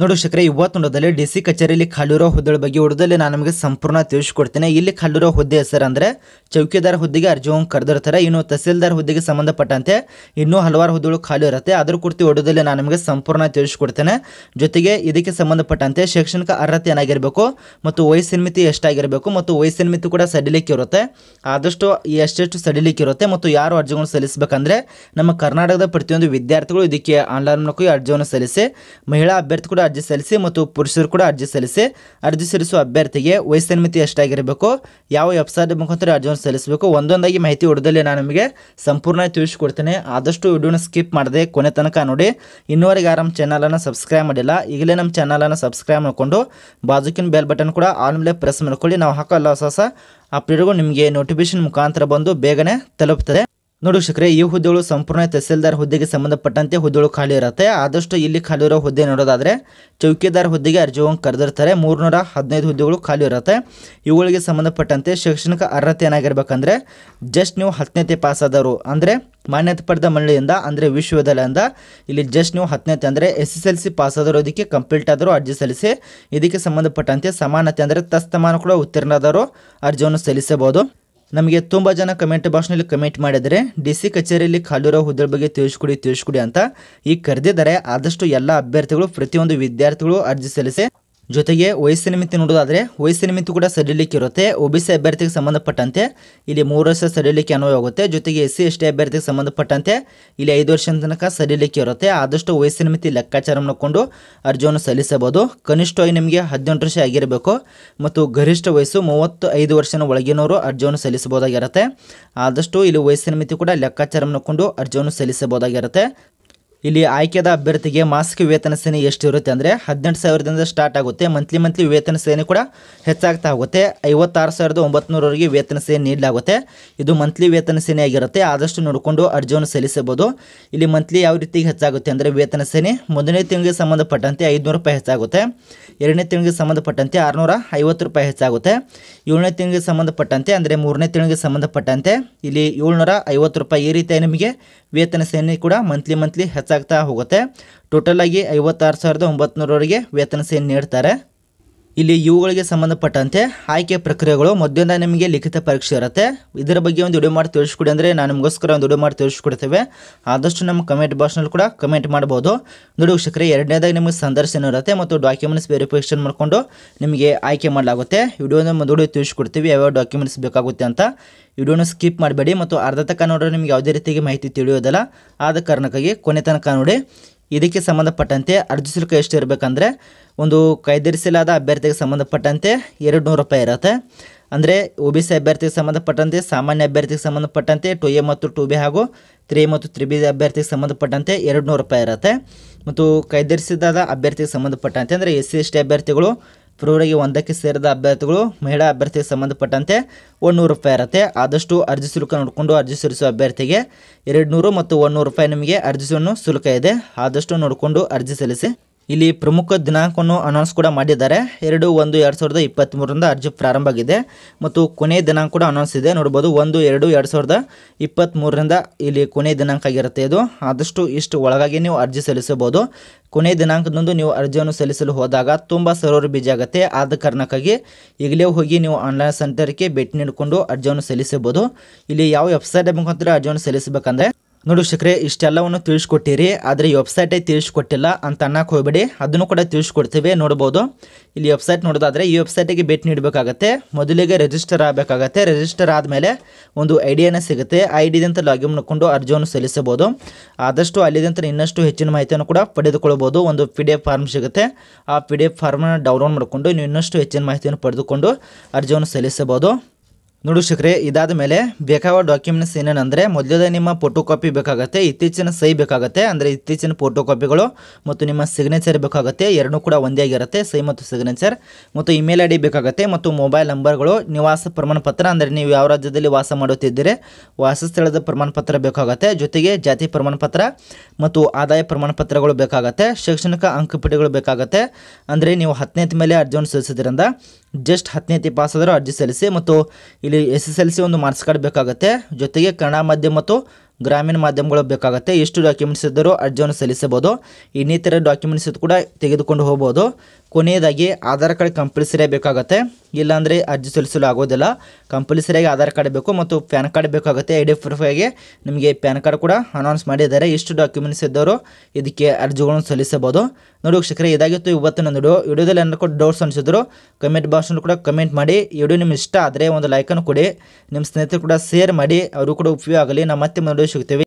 ನೋಡು ಶಕ್ರೆ ಇವತ್ತು ನೋಡೋದಲ್ಲಿ D C ಕಚೇರಿಯಲ್ಲಿ ಖಾಲಿರೋ ಹುದ್ದೆಗಳ ಬಗ್ಗೆ ಹೊಡೆದಲ್ಲಿ ನಾನು ನಿಮಗೆ ಸಂಪೂರ್ಣ ತಿಳಿಸ್ಕೊಡ್ತೇನೆ ಇಲ್ಲಿ ಖಾಲಿರೋ ಹುದ್ದೆ ಅಂದ್ರೆ ಚೌಕಿದಾರ ಹುದ್ದೆಗೆ ಅರ್ಜಿಯನ್ನು ಕರೆದಿರ್ತಾರೆ ಇನ್ನು ತಹಸೀಲ್ದಾರ್ ಹುದ್ದೆಗೆ ಸಂಬಂಧಪಟ್ಟಂತೆ ಇನ್ನೂ ಹಲವಾರು ಹುದ್ದೆಗಳು ಖಾಲಿ ಇರುತ್ತೆ ಅದ್ರ ಕುರಿತು ಹೊಡೆದಲ್ಲಿ ನಾನು ನಿಮಗೆ ಸಂಪೂರ್ಣ ತಿಳಿಸ್ಕೊಡ್ತೇನೆ ಜೊತೆಗೆ ಇದಕ್ಕೆ ಸಂಬಂಧಪಟ್ಟಂತೆ ಶೈಕ್ಷಣಿಕ ಅರ್ಹತೆ ಏನಾಗಿರಬೇಕು ಮತ್ತು ವಯಸ್ಸಿನ ಮಿತಿ ಎಷ್ಟಾಗಿರಬೇಕು ಮತ್ತು ವಯಸ್ಸಿನ ಮಿತಿ ಕೂಡ ಸಡಿಲಿಕ್ಕೆ ಇರುತ್ತೆ ಆದಷ್ಟು ಎಷ್ಟೆಷ್ಟು ಸಡಿಲಿಕ್ಕೆ ಇರುತ್ತೆ ಮತ್ತು ಯಾರು ಅರ್ಜಿಗಳನ್ನು ಸಲ್ಲಿಸಬೇಕಂದ್ರೆ ನಮ್ಮ ಕರ್ನಾಟಕದ ಪ್ರತಿಯೊಂದು ವಿದ್ಯಾರ್ಥಿಗಳು ಇದಕ್ಕೆ ಆನ್ಲೈನ್ ಮೂಲಕ ಅರ್ಜಿಯನ್ನು ಸಲ್ಲಿಸಿ ಮಹಿಳಾ ಅಭ್ಯರ್ಥಿ ಕೂಡ ಅರ್ಜಿ ಸಲ್ಲಿಸಿ ಮತ್ತು ಪುರುಷರು ಕೂಡ ಅರ್ಜಿ ಸಲ್ಲಿಸಿ ಅರ್ಜಿ ಸಲ್ಲಿಸುವ ಅಭ್ಯರ್ಥಿಗೆ ವಯಸ್ಸಿನ ಮಿತಿ ಎಷ್ಟಾಗಿರಬೇಕು ಯಾವ ವೆಬ್ಸೈಟ್ ಮುಖಾಂತರ ಅರ್ಜಿಯನ್ನು ಸಲ್ಲಿಸಬೇಕು ಒಂದೊಂದಾಗಿ ಮಾಹಿತಿ ಹೊಡೆದಲ್ಲಿ ನಾನು ನಿಮಗೆ ಸಂಪೂರ್ಣ ತಿಳಿಸಿಕೊಡ್ತೇನೆ ಆದಷ್ಟು ವಿಡಿಯೋನ ಸ್ಕಿಪ್ ಮಾಡದೆ ಕೊನೆ ತನಕ ನೋಡಿ ಇನ್ನೂವರೆಗೆ ಯಾರು ನಮ್ಮ ಚಾನಲನ್ನು ಸಬ್ಸ್ಕ್ರೈಬ್ ಮಾಡಿಲ್ಲ ಈಗಲೇ ನಮ್ಮ ಚಾನಲನ್ನು ಸಬ್ಸ್ಕ್ರೈಬ್ ಮಾಡಿಕೊಂಡು ಬಾಜುಕಿನ ಬೆಲ್ ಬಟನ್ ಕೂಡ ಮೇಲೆ ಪ್ರೆಸ್ ಮಾಡ್ಕೊಳ್ಳಿ ನಾವು ಹಾಕೋ ಹೊಸ ಹೊಸ ನಿಮಗೆ ನೋಟಿಫಿಕೇಶನ್ ಮುಖಾಂತರ ಬಂದು ಬೇಗನೆ ತಲುಪ್ತದೆ ನೋಡಿ ಶಕ್ರೆ ಈ ಹುದ್ದೆಗಳು ಸಂಪೂರ್ಣ ತಹಸೀಲ್ದಾರ್ ಹುದ್ದೆಗೆ ಸಂಬಂಧಪಟ್ಟಂತೆ ಹುದ್ದೆಗಳು ಖಾಲಿ ಇರುತ್ತೆ ಆದಷ್ಟು ಇಲ್ಲಿ ಖಾಲಿ ಇರೋ ಹುದ್ದೆ ನೋಡೋದಾದರೆ ಚೌಕಿದಾರ್ ಹುದ್ದೆಗೆ ಅರ್ಜಿಯನ್ನು ಕರೆದಿರ್ತಾರೆ ಮೂರುನೂರ ಹದಿನೈದು ಹುದ್ದೆಗಳು ಖಾಲಿ ಇರುತ್ತೆ ಇವುಗಳಿಗೆ ಸಂಬಂಧಪಟ್ಟಂತೆ ಶೈಕ್ಷಣಿಕ ಅರ್ಹತೆ ಏನಾಗಿರ್ಬೇಕಂದ್ರೆ ಜಸ್ಟ್ ನೀವು ಹತ್ತನೇತೆ ಪಾಸಾದವರು ಅಂದರೆ ಮಾನ್ಯತೆ ಪಡೆದ ಮಂಡಳಿಯಿಂದ ಅಂದರೆ ವಿಶ್ವವಿದ್ಯಾಲಯದಿಂದ ಇಲ್ಲಿ ಜಸ್ಟ್ ನೀವು ಹತ್ತನೇತೆ ಅಂದರೆ ಎಸ್ ಎಸ್ ಎಲ್ ಸಿ ಪಾಸಾದವರು ಇದಕ್ಕೆ ಕಂಪ್ಲೀಟ್ ಆದರೂ ಅರ್ಜಿ ಸಲ್ಲಿಸಿ ಇದಕ್ಕೆ ಸಂಬಂಧಪಟ್ಟಂತೆ ಸಮಾನತೆ ಅಂದರೆ ತಸ್ತಮಾನ ಕೂಡ ಉತ್ತೀರ್ಣದವರು ಅರ್ಜಿಯನ್ನು ಸಲ್ಲಿಸಬಹುದು ನಮಗೆ ತುಂಬ ಜನ ಕಮೆಂಟ್ ಬಾಕ್ಸ್ನಲ್ಲಿ ಕಮೆಂಟ್ ಮಾಡಿದರೆ ಡಿ ಸಿ ಕಚೇರಿಯಲ್ಲಿ ಖಾಲಿರೋ ಹುದ್ದೆ ಬಗ್ಗೆ ತಿಳಿಸ್ಕೊಡಿ ತಿಳಿಸ್ಕೊಡಿ ಅಂತ ಈ ಕರೆದಿದ್ದಾರೆ ಆದಷ್ಟು ಎಲ್ಲ ಅಭ್ಯರ್ಥಿಗಳು ಪ್ರತಿಯೊಂದು ವಿದ್ಯಾರ್ಥಿಗಳು ಅರ್ಜಿ ಸಲ್ಲಿಸಿ ಜೊತೆಗೆ ವಯಸ್ಸಿನ ನಿಮಿತ್ತ ನೋಡೋದಾದರೆ ವಯಸ್ಸು ನಿಮಿತ್ತ ಕೂಡ ಸಡಿಲಿಕ್ಕೆ ಇರುತ್ತೆ ಒ ಬಿ ಸಿ ಅಭ್ಯರ್ಥಿಗೆ ಸಂಬಂಧಪಟ್ಟಂತೆ ಇಲ್ಲಿ ಮೂರು ವರ್ಷ ಸಡಿಲಿಕ್ಕೆ ಅನ್ವಯ ಆಗುತ್ತೆ ಜೊತೆಗೆ ಎಸ್ ಸಿ ಎಸ್ ಟಿ ಅಭ್ಯರ್ಥಿಗೆ ಸಂಬಂಧಪಟ್ಟಂತೆ ಇಲ್ಲಿ ಐದು ವರ್ಷದ ತನಕ ಸಡಿಲಿಕ್ಕೆ ಇರುತ್ತೆ ಆದಷ್ಟು ವಯಸ್ಸಿನ ಮಿತಿ ಲೆಕ್ಕಾಚಾರ ನೋಡಿಕೊಂಡು ಅರ್ಜಿಯನ್ನು ಸಲ್ಲಿಸಬಹುದು ಕನಿಷ್ಠ ನಿಮಗೆ ಹದಿನೆಂಟು ವರ್ಷ ಆಗಿರಬೇಕು ಮತ್ತು ಗರಿಷ್ಠ ವಯಸ್ಸು ಮೂವತ್ತು ಐದು ವರ್ಷನ ಒಳಗಿನವರು ಅರ್ಜಿಯನ್ನು ಸಲ್ಲಿಸಬಹುದಾಗಿರುತ್ತೆ ಆದಷ್ಟು ಇಲ್ಲಿ ವಯಸ್ಸಿನ ಮಿತಿ ಕೂಡ ಲೆಕ್ಕಾಚಾರ ಮಾಡಿಕೊಂಡು ಅರ್ಜಿಯನ್ನು ಸಲ್ಲಿಸಬಹುದಾಗಿರುತ್ತೆ ಇಲ್ಲಿ ಆಯ್ಕೆದ ಅಭ್ಯರ್ಥಿಗೆ ಮಾಸಿಕ ವೇತನ ಸೇನೆ ಎಷ್ಟಿರುತ್ತೆ ಅಂದರೆ ಹದಿನೆಂಟು ಸಾವಿರದಿಂದ ಸ್ಟಾರ್ಟ್ ಆಗುತ್ತೆ ಮಂತ್ಲಿ ಮಂತ್ಲಿ ವೇತನ ಸೇನೆ ಕೂಡ ಹೆಚ್ಚಾಗ್ತಾ ಹೋಗುತ್ತೆ ಐವತ್ತಾರು ಸಾವಿರದ ಒಂಬತ್ತು ವೇತನ ಸೇನೆ ನೀಡಲಾಗುತ್ತೆ ಇದು ಮಂತ್ಲಿ ವೇತನ ಸೇನೆ ಆಗಿರುತ್ತೆ ಆದಷ್ಟು ನೋಡಿಕೊಂಡು ಅರ್ಜಿಯನ್ನು ಸಲ್ಲಿಸಬಹುದು ಇಲ್ಲಿ ಮಂತ್ಲಿ ಯಾವ ರೀತಿಗೆ ಹೆಚ್ಚಾಗುತ್ತೆ ಅಂದರೆ ವೇತನ ಸೇನೆ ಮೊದಲನೇ ತಿಂಗಳಿಗೆ ಸಂಬಂಧಪಟ್ಟಂತೆ ಐದುನೂರು ರೂಪಾಯಿ ಹೆಚ್ಚಾಗುತ್ತೆ ಎರಡನೇ ತಿಂಗಳಿಗೆ ಸಂಬಂಧಪಟ್ಟಂತೆ ಆರುನೂರ ಐವತ್ತು ರೂಪಾಯಿ ಹೆಚ್ಚಾಗುತ್ತೆ ಏಳನೇ ತಿಂಗಳಿಗೆ ಸಂಬಂಧಪಟ್ಟಂತೆ ಅಂದರೆ ಮೂರನೇ ತಿಂಗಳಿಗೆ ಸಂಬಂಧಪಟ್ಟಂತೆ ಇಲ್ಲಿ ಏಳ್ನೂರ ಐವತ್ತು ರೂಪಾಯಿ ಈ ರೀತಿಯಾಗಿ ನಿಮಗೆ ವೇತನ ಸೇನೆ ಕೂಡ ಮಂತ್ಲಿ ಮಂತ್ಲಿ ಹೆಚ್ಚಾಗ್ತಾ ಹೋಗುತ್ತೆ ಆಗಿ ಐವತ್ತಾರು ಸಾವಿರದ ಒಂಬತ್ತು ವೇತನ ಸೇನೆ ನೀಡ್ತಾರೆ ಇಲ್ಲಿ ಇವುಗಳಿಗೆ ಸಂಬಂಧಪಟ್ಟಂತೆ ಆಯ್ಕೆ ಪ್ರಕ್ರಿಯೆಗಳು ಮೊದಲಿಂದ ನಿಮಗೆ ಲಿಖಿತ ಪರೀಕ್ಷೆ ಇರುತ್ತೆ ಇದರ ಬಗ್ಗೆ ಒಂದು ವಿಡಿಯೋ ಮಾಡಿ ತಿಳಿಸ್ಕೊಡಿ ಅಂದರೆ ನಾನು ನಿಮಗೋಸ್ಕರ ಒಂದು ವಿಡಿಯೋ ಮಾಡಿ ತಿಳಿಸ್ಕೊಡ್ತೇವೆ ಆದಷ್ಟು ನಮ್ಮ ಕಮೆಂಟ್ ಬಾಕ್ಸ್ನಲ್ಲಿ ಕೂಡ ಕಮೆಂಟ್ ಮಾಡ್ಬೋದು ನೋಡಿ ವೀಕ್ಷಕರೇ ಎರಡನೇದಾಗಿ ನಿಮಗೆ ಸಂದರ್ಶನ ಇರುತ್ತೆ ಮತ್ತು ಡಾಕ್ಯುಮೆಂಟ್ಸ್ ವೆರಿಫಿಕೇಶನ್ ಮಾಡಿಕೊಂಡು ನಿಮಗೆ ಆಯ್ಕೆ ಮಾಡಲಾಗುತ್ತೆ ವಿಡಿಯೋನ ಮೊದಲು ತಿಳಿಸ್ಕೊಡ್ತೀವಿ ಯಾವ್ಯಾವ ಡಾಕ್ಯುಮೆಂಟ್ಸ್ ಬೇಕಾಗುತ್ತೆ ಅಂತ ವಿಡಿಯೋನ ಸ್ಕಿಪ್ ಮಾಡಬೇಡಿ ಮತ್ತು ಅರ್ಧ ತನಕ ನೋಡಿದ್ರೆ ನಿಮಗೆ ಯಾವುದೇ ರೀತಿಗೆ ಮಾಹಿತಿ ತಿಳಿಯೋದಲ್ಲ ಆದ ಕಾರಣಕ್ಕಾಗಿ ಕೊನೆ ತನಕ ನೋಡಿ ಇದಕ್ಕೆ ಸಂಬಂಧಪಟ್ಟಂತೆ ಅರ್ಜಿ ಶುಲ್ಕ ಎಷ್ಟು ಇರಬೇಕಂದ್ರೆ ಒಂದು ಕೈದಿರಿಸಲಾದ ಅಭ್ಯರ್ಥಿಗೆ ಸಂಬಂಧಪಟ್ಟಂತೆ ಎರಡು ನೂರು ರೂಪಾಯಿ ಇರುತ್ತೆ ಅಂದರೆ ಒ ಬಿ ಸಿ ಅಭ್ಯರ್ಥಿಗೆ ಸಂಬಂಧಪಟ್ಟಂತೆ ಸಾಮಾನ್ಯ ಅಭ್ಯರ್ಥಿಗೆ ಸಂಬಂಧಪಟ್ಟಂತೆ ಟು ಎ ಮತ್ತು ಟು ಬಿ ಹಾಗೂ ತ್ರೀ ಮತ್ತು ತ್ರಿ ಬಿ ಅಭ್ಯರ್ಥಿಗೆ ಸಂಬಂಧಪಟ್ಟಂತೆ ಎರಡು ನೂರು ರೂಪಾಯಿ ಇರುತ್ತೆ ಮತ್ತು ಕೈದಿರಿಸಿದಾದ ಅಭ್ಯರ್ಥಿಗೆ ಸಂಬಂಧಪಟ್ಟಂತೆ ಅಂದರೆ ಎಸ್ ಸಿ ಎಸ್ ಟಿ ಅಭ್ಯರ್ಥಿಗಳು ಫೆಬ್ರವರಿಗೆ ಒಂದಕ್ಕೆ ಸೇರಿದ ಅಭ್ಯರ್ಥಿಗಳು ಮಹಿಳಾ ಅಭ್ಯರ್ಥಿಗೆ ಸಂಬಂಧಪಟ್ಟಂತೆ ಒನ್ನೂರು ರೂಪಾಯಿ ಇರುತ್ತೆ ಆದಷ್ಟು ಅರ್ಜಿ ಶುಲ್ಕ ನೋಡಿಕೊಂಡು ಅರ್ಜಿ ಸಲ್ಲಿಸುವ ಅಭ್ಯರ್ಥಿಗೆ ಎರಡು ನೂರು ಮತ್ತು ಒನ್ನೂರು ರೂಪಾಯಿ ನಿಮಗೆ ಅರ್ಜಿ ಶುಲ್ಕ ಇದೆ ಆದಷ್ಟು ನೋಡಿಕೊಂಡು ಅರ್ಜಿ ಸಲ್ಲಿಸಿ ಇಲ್ಲಿ ಪ್ರಮುಖ ದಿನಾಂಕವನ್ನು ಅನೌನ್ಸ್ ಕೂಡ ಮಾಡಿದ್ದಾರೆ ಎರಡು ಒಂದು ಎರಡು ಸಾವಿರದ ಇಪ್ಪತ್ತ್ಮೂರರಿಂದ ಅರ್ಜಿ ಪ್ರಾರಂಭ ಆಗಿದೆ ಮತ್ತು ಕೊನೆಯ ದಿನಾಂಕ ಕೂಡ ಅನೌನ್ಸ್ ಇದೆ ನೋಡ್ಬೋದು ಒಂದು ಎರಡು ಎರಡು ಸಾವಿರದ ಇಪ್ಪತ್ತ್ಮೂರರಿಂದ ಇಲ್ಲಿ ಕೊನೆ ದಿನಾಂಕ ಆಗಿರುತ್ತೆ ಇದು ಆದಷ್ಟು ಇಷ್ಟು ಒಳಗಾಗಿ ನೀವು ಅರ್ಜಿ ಸಲ್ಲಿಸಬಹುದು ಕೊನೆ ದಿನಾಂಕದಂದು ನೀವು ಅರ್ಜಿಯನ್ನು ಸಲ್ಲಿಸಲು ಹೋದಾಗ ತುಂಬ ಸರೋರು ಬಿಜಿ ಆಗುತ್ತೆ ಆದ ಕಾರಣಕ್ಕಾಗಿ ಈಗಲೇ ಹೋಗಿ ನೀವು ಆನ್ಲೈನ್ ಸೆಂಟರ್ಗೆ ಭೇಟಿ ನೀಡಿಕೊಂಡು ಅರ್ಜಿಯನ್ನು ಸಲ್ಲಿಸಬಹುದು ಇಲ್ಲಿ ಯಾವ ವೆಬ್ಸೈಟ್ ಮುಖಾಂತರ ಅರ್ಜಿಯನ್ನು ಸಲ್ಲಿಸಬೇಕಂದ್ರೆ ನೋಡಿ ಶಕ್ರೆ ಇಷ್ಟೆಲ್ಲವನ್ನು ತಿಳಿಸ್ಕೊಟ್ಟಿರಿ ಆದರೆ ಈ ವೆಬ್ಸೈಟೇ ತಿಳಿಸ್ಕೊಟ್ಟಿಲ್ಲ ಅಂತ ಅನ್ನಕ್ಕೆ ಹೋಗಬೇಡಿ ಅದನ್ನು ಕೂಡ ತಿಳಿಸ್ಕೊಡ್ತೀವಿ ನೋಡ್ಬೋದು ಇಲ್ಲಿ ವೆಬ್ಸೈಟ್ ನೋಡೋದಾದರೆ ಈ ವೆಬ್ಸೈಟಿಗೆ ಭೇಟಿ ನೀಡಬೇಕಾಗತ್ತೆ ಮೊದಲಿಗೆ ರಿಜಿಸ್ಟರ್ ಆಗಬೇಕಾಗತ್ತೆ ರಿಜಿಸ್ಟರ್ ಆದಮೇಲೆ ಒಂದು ಐಡಿಯಾನ ಸಿಗುತ್ತೆ ಐ ಡಿದಂತ ಲಾಗಿನ್ ಮಾಡಿಕೊಂಡು ಅರ್ಜಿಯನ್ನು ಸಲ್ಲಿಸಬಹುದು ಆದಷ್ಟು ಅಲ್ಲಿದಂತ ಇನ್ನಷ್ಟು ಹೆಚ್ಚಿನ ಮಾಹಿತಿಯನ್ನು ಕೂಡ ಪಡೆದುಕೊಳ್ಬೋದು ಒಂದು ಪಿ ಡಿ ಎಫ್ ಫಾರ್ಮ್ ಸಿಗುತ್ತೆ ಆ ಪಿ ಡಿ ಎಫ್ ಫಾರ್ಮನ್ನು ಡೌನ್ಲೋಡ್ ಮಾಡಿಕೊಂಡು ನೀವು ಇನ್ನಷ್ಟು ಹೆಚ್ಚಿನ ಮಾಹಿತಿಯನ್ನು ಪಡೆದುಕೊಂಡು ಅರ್ಜಿಯನ್ನು ಸಲ್ಲಿಸಬಹುದು ನೋಡಿಶಕ್ರೆ ಇದಾದ ಮೇಲೆ ಬೇಕಾದ ಡಾಕ್ಯುಮೆಂಟ್ಸ್ ಏನೇನಂದರೆ ಮೊದಲೇ ನಿಮ್ಮ ಫೋಟೋ ಕಾಪಿ ಬೇಕಾಗುತ್ತೆ ಇತ್ತೀಚಿನ ಸಹಿ ಬೇಕಾಗುತ್ತೆ ಅಂದರೆ ಇತ್ತೀಚಿನ ಫೋಟೋ ಕಾಪಿಗಳು ಮತ್ತು ನಿಮ್ಮ ಸಿಗ್ನೇಚರ್ ಬೇಕಾಗುತ್ತೆ ಎರಡೂ ಕೂಡ ಒಂದೇ ಆಗಿರುತ್ತೆ ಸಹಿ ಮತ್ತು ಸಿಗ್ನೇಚರ್ ಮತ್ತು ಇಮೇಲ್ ಐ ಡಿ ಬೇಕಾಗುತ್ತೆ ಮತ್ತು ಮೊಬೈಲ್ ನಂಬರ್ಗಳು ನಿವಾಸ ಪ್ರಮಾಣಪತ್ರ ಅಂದರೆ ನೀವು ಯಾವ ರಾಜ್ಯದಲ್ಲಿ ವಾಸ ಮಾಡುತ್ತಿದ್ದೀರಿ ವಾಸಸ್ಥಳದ ಪ್ರಮಾಣಪತ್ರ ಬೇಕಾಗುತ್ತೆ ಜೊತೆಗೆ ಜಾತಿ ಪ್ರಮಾಣಪತ್ರ ಮತ್ತು ಆದಾಯ ಪ್ರಮಾಣಪತ್ರಗಳು ಬೇಕಾಗುತ್ತೆ ಶೈಕ್ಷಣಿಕ ಅಂಕಪಟ್ಟಿಗಳು ಬೇಕಾಗುತ್ತೆ ಅಂದರೆ ನೀವು ಹತ್ತನೇದ ಮೇಲೆ ಅರ್ಜಿಯನ್ನು ಸಲ್ಲಿಸೋದ್ರಿಂದ ಜಸ್ಟ್ ತಿ ಪಾಸ್ ಆದರೂ ಅರ್ಜಿ ಸಲ್ಲಿಸಿ ಮತ್ತು ಇಲ್ಲಿ ಎಸ್ ಎಸ್ ಎಲ್ ಸಿ ಒಂದು ಮಾರ್ಕ್ಸ್ ಕಾರ್ಡ್ ಬೇಕಾಗುತ್ತೆ ಜೊತೆಗೆ ಕನ್ನಡ ಮಾಧ್ಯಮ ಮತ್ತು ಗ್ರಾಮೀಣ ಮಾಧ್ಯಮಗಳು ಬೇಕಾಗುತ್ತೆ ಎಷ್ಟು ಡಾಕ್ಯುಮೆಂಟ್ಸ್ ಇದ್ದರೂ ಅರ್ಜಿಯನ್ನು ಸಲ್ಲಿಸಬಹುದು ಇನ್ನಿತರ ಡಾಕ್ಯುಮೆಂಟ್ಸ್ ಕೂಡ ತೆಗೆದುಕೊಂಡು ಹೋಗ್ಬೋದು ಕೊನೆಯದಾಗಿ ಆಧಾರ್ ಕಾರ್ಡ್ ಕಂಪಲ್ಸರಿ ಬೇಕಾಗುತ್ತೆ ಇಲ್ಲಾಂದರೆ ಅರ್ಜಿ ಸಲ್ಲಿಸಲು ಆಗೋದಿಲ್ಲ ಕಂಪಲ್ಸರಿಯಾಗಿ ಆಧಾರ್ ಕಾರ್ಡ್ ಬೇಕು ಮತ್ತು ಪ್ಯಾನ್ ಕಾರ್ಡ್ ಬೇಕಾಗುತ್ತೆ ಐ ಡಿ ಆಗಿ ನಿಮಗೆ ಪ್ಯಾನ್ ಕಾರ್ಡ್ ಕೂಡ ಅನೌನ್ಸ್ ಮಾಡಿದ್ದಾರೆ ಇಷ್ಟು ಡಾಕ್ಯುಮೆಂಟ್ಸ್ ಇದ್ದವರು ಇದಕ್ಕೆ ಅರ್ಜಿಗಳನ್ನು ಸಲ್ಲಿಸಬಹುದು ನೋಡಿ ವೀಕ್ಷಕರೇ ಇದಾಗಿತ್ತು ಇವತ್ತಿನ ವಿಡಿಯೋ ವಿಡಿಯೋದಲ್ಲಿ ಏನಾರು ಕೂಡ ಡೌಟ್ಸ್ ಅನಿಸಿದ್ರು ಕಮೆಂಟ್ ಬಾಕ್ಸ್ನಲ್ಲಿ ಕೂಡ ಕಮೆಂಟ್ ಮಾಡಿ ವಿಡಿಯೋ ನಿಮ್ಗೆ ಇಷ್ಟ ಆದರೆ ಒಂದು ಲೈಕನ್ನು ಕೊಡಿ ನಿಮ್ಮ ಸ್ನೇಹಿತರು ಕೂಡ ಶೇರ್ ಮಾಡಿ ಅವರು ಕೂಡ ಉಪಯೋಗ ಆಗಲಿ ನಾವು ಮತ್ತೆ ಮುಂದೆ ಸಿಗ್ತೀವಿ